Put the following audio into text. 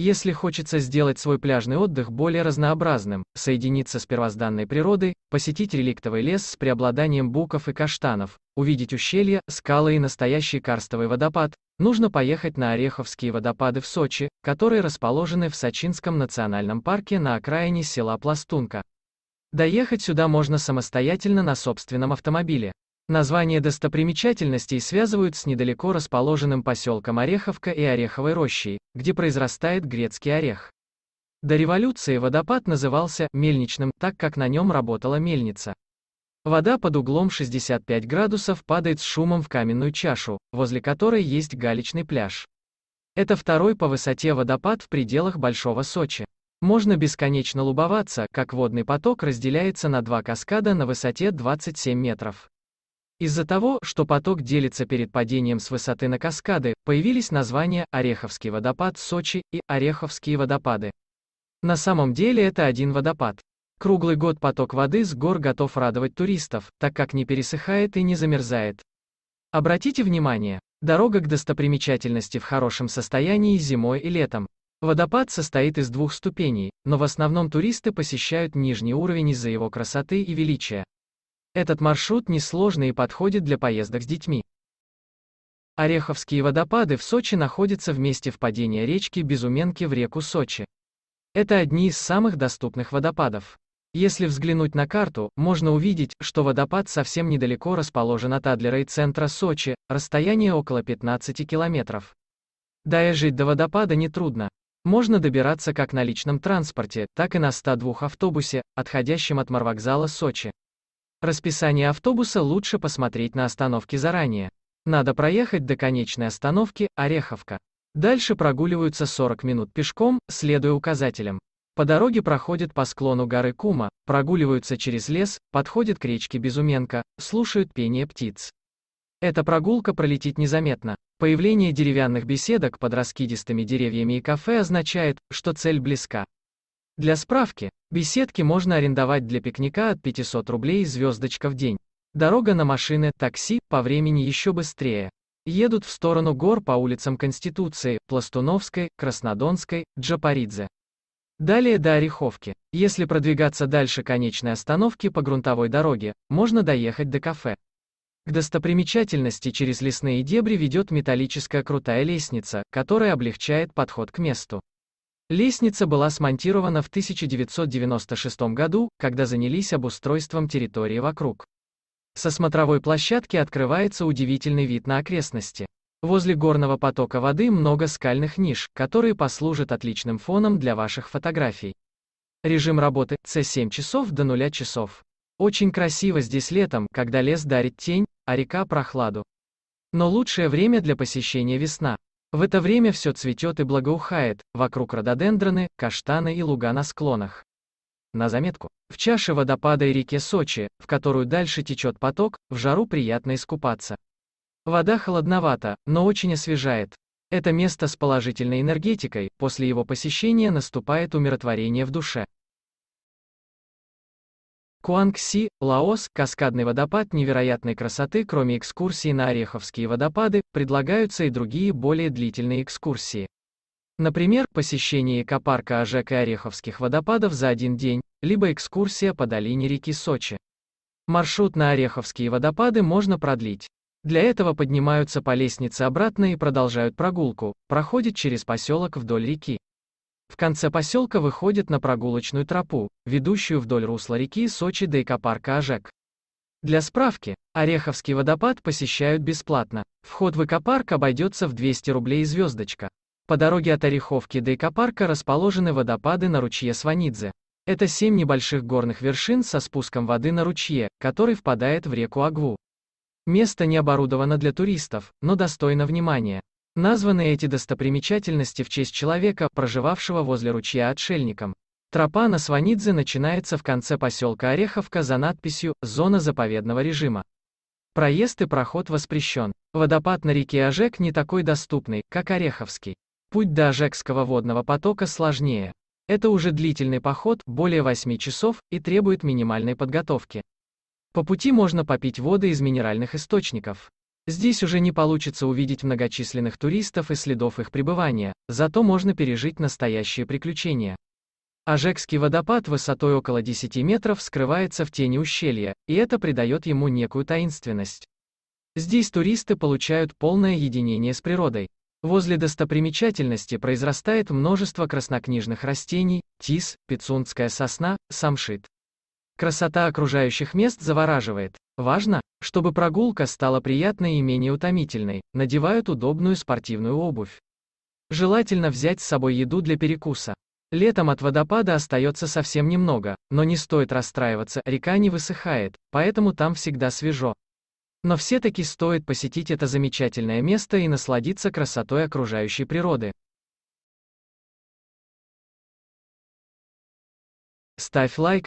Если хочется сделать свой пляжный отдых более разнообразным, соединиться с первозданной природой, посетить реликтовый лес с преобладанием буков и каштанов, увидеть ущелья, скалы и настоящий карстовый водопад, нужно поехать на Ореховские водопады в Сочи, которые расположены в Сочинском национальном парке на окраине села Пластунка. Доехать сюда можно самостоятельно на собственном автомобиле. Название достопримечательностей связывают с недалеко расположенным поселком Ореховка и Ореховой рощей, где произрастает грецкий орех. До революции водопад назывался «мельничным», так как на нем работала мельница. Вода под углом 65 градусов падает с шумом в каменную чашу, возле которой есть галечный пляж. Это второй по высоте водопад в пределах Большого Сочи. Можно бесконечно лубоваться, как водный поток разделяется на два каскада на высоте 27 метров. Из-за того, что поток делится перед падением с высоты на каскады, появились названия Ореховский водопад Сочи и Ореховские водопады. На самом деле это один водопад. Круглый год поток воды с гор готов радовать туристов, так как не пересыхает и не замерзает. Обратите внимание, дорога к достопримечательности в хорошем состоянии зимой и летом. Водопад состоит из двух ступеней, но в основном туристы посещают нижний уровень из-за его красоты и величия. Этот маршрут несложный и подходит для поездок с детьми. Ореховские водопады в Сочи находятся в месте впадения речки Безуменки в реку Сочи. Это одни из самых доступных водопадов. Если взглянуть на карту, можно увидеть, что водопад совсем недалеко расположен от Адлера и центра Сочи, расстояние около 15 километров. Доезжать до водопада нетрудно. Можно добираться как на личном транспорте, так и на 102 автобусе, отходящем от морвокзала Сочи. Расписание автобуса лучше посмотреть на остановке заранее. Надо проехать до конечной остановки Ореховка. Дальше прогуливаются 40 минут пешком, следуя указателям. По дороге проходят по склону горы Кума, прогуливаются через лес, подходят к речке Безуменко, слушают пение птиц. Эта прогулка пролетит незаметно. Появление деревянных беседок под раскидистыми деревьями и кафе означает, что цель близка. Для справки, беседки можно арендовать для пикника от 500 рублей звездочка в день. Дорога на машины, такси, по времени еще быстрее. Едут в сторону гор по улицам Конституции, Пластуновской, Краснодонской, Джапаридзе. Далее до Ореховки. Если продвигаться дальше конечной остановки по грунтовой дороге, можно доехать до кафе. К достопримечательности через лесные дебри ведет металлическая крутая лестница, которая облегчает подход к месту. Лестница была смонтирована в 1996 году, когда занялись обустройством территории вокруг. Со смотровой площадки открывается удивительный вид на окрестности. Возле горного потока воды много скальных ниш, которые послужат отличным фоном для ваших фотографий. Режим работы – с 7 часов до 0 часов. Очень красиво здесь летом, когда лес дарит тень, а река прохладу. Но лучшее время для посещения весна. В это время все цветет и благоухает, вокруг рододендроны, каштаны и луга на склонах. На заметку. В чаше водопада и реке Сочи, в которую дальше течет поток, в жару приятно искупаться. Вода холодновата, но очень освежает. Это место с положительной энергетикой, после его посещения наступает умиротворение в душе. Куангси, Лаос, каскадный водопад невероятной красоты Кроме экскурсий на Ореховские водопады, предлагаются и другие более длительные экскурсии. Например, посещение экопарка Ажек и Ореховских водопадов за один день, либо экскурсия по долине реки Сочи. Маршрут на Ореховские водопады можно продлить. Для этого поднимаются по лестнице обратно и продолжают прогулку, проходят через поселок вдоль реки. В конце поселка выходит на прогулочную тропу, ведущую вдоль русла реки Сочи до экопарка Ожек. Для справки, Ореховский водопад посещают бесплатно. Вход в экопарк обойдется в 200 рублей звездочка. По дороге от Ореховки до экопарка расположены водопады на ручье Сванидзе. Это семь небольших горных вершин со спуском воды на ручье, который впадает в реку Агву. Место не оборудовано для туристов, но достойно внимания. Названы эти достопримечательности в честь человека, проживавшего возле ручья отшельником. Тропа на Сванидзе начинается в конце поселка Ореховка за надписью «Зона заповедного режима». Проезд и проход воспрещен. Водопад на реке Ожек не такой доступный, как Ореховский. Путь до Ожекского водного потока сложнее. Это уже длительный поход, более 8 часов, и требует минимальной подготовки. По пути можно попить воды из минеральных источников. Здесь уже не получится увидеть многочисленных туристов и следов их пребывания, зато можно пережить настоящее приключение. Ажекский водопад высотой около 10 метров скрывается в тени ущелья, и это придает ему некую таинственность. Здесь туристы получают полное единение с природой. Возле достопримечательности произрастает множество краснокнижных растений, тис, пицунская сосна, самшит. Красота окружающих мест завораживает. Важно, чтобы прогулка стала приятной и менее утомительной, надевают удобную спортивную обувь. Желательно взять с собой еду для перекуса. Летом от водопада остается совсем немного, но не стоит расстраиваться, река не высыхает, поэтому там всегда свежо. Но все-таки стоит посетить это замечательное место и насладиться красотой окружающей природы. Ставь лайк и